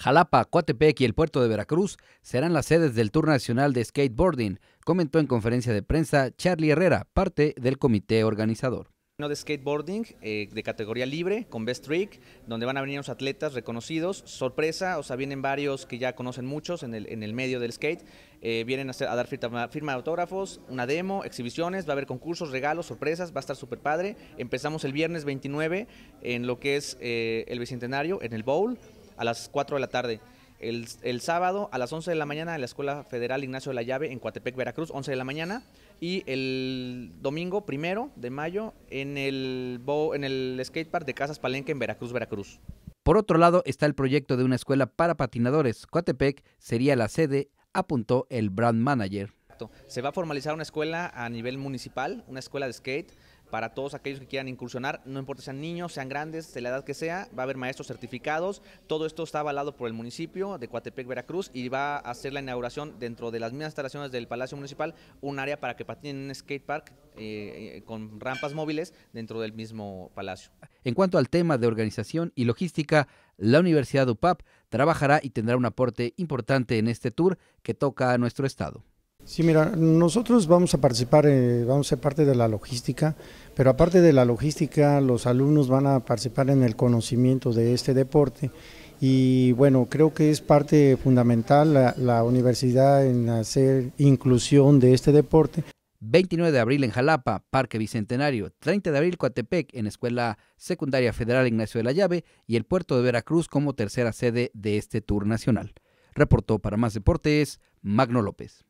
Jalapa, Coatepec y el puerto de Veracruz serán las sedes del Tour Nacional de Skateboarding, comentó en conferencia de prensa Charlie Herrera, parte del comité organizador de skateboarding eh, de categoría libre con Best Trick, donde van a venir unos atletas reconocidos, sorpresa, o sea, vienen varios que ya conocen muchos en el, en el medio del skate, eh, vienen a, dar firma, de autógrafos, una demo, exhibiciones, va a haber concursos, regalos, sorpresas, va a estar súper padre. Empezamos el viernes 29 en lo que es eh, el Bicentenario, en el Bowl, a las 4 de la tarde. El, el, sábado a las 11 de la mañana en la Escuela Federal Ignacio de la Llave en Coatepec, Veracruz, 11 de la mañana. Y el domingo primero de mayo en el, en el skatepark de Casas Palenque en Veracruz, Veracruz. Por otro lado está el proyecto de una escuela para patinadores. Coatepec sería la sede, apuntó el brand manager. Se va a formalizar una escuela a nivel municipal, una escuela de skate para todos aquellos que quieran incursionar, no importa si sean niños, sean grandes, de la edad que sea, va a haber maestros certificados, todo esto está avalado por el municipio de Coatepec, Veracruz y va a hacer la inauguración dentro de las mismas instalaciones del Palacio Municipal, un área para que patinen en un skatepark eh, eh, con rampas móviles dentro del mismo palacio. En cuanto al tema de organización y logística, la Universidad UPAP trabajará y tendrá un aporte importante en este tour que toca a nuestro estado. Sí, mira, nosotros vamos a participar, eh, vamos a ser parte de la logística, pero aparte de la logística, los alumnos van a participar en el conocimiento de este deporte y bueno, creo que es parte fundamental la, universidad en hacer inclusión de este deporte. 29 de abril en Jalapa, Parque Bicentenario, 30 de abril Coatepec en Escuela Secundaria Federal Ignacio de la Llave y el puerto de Veracruz como tercera sede de este tour nacional. Reportó para más deportes Magno López.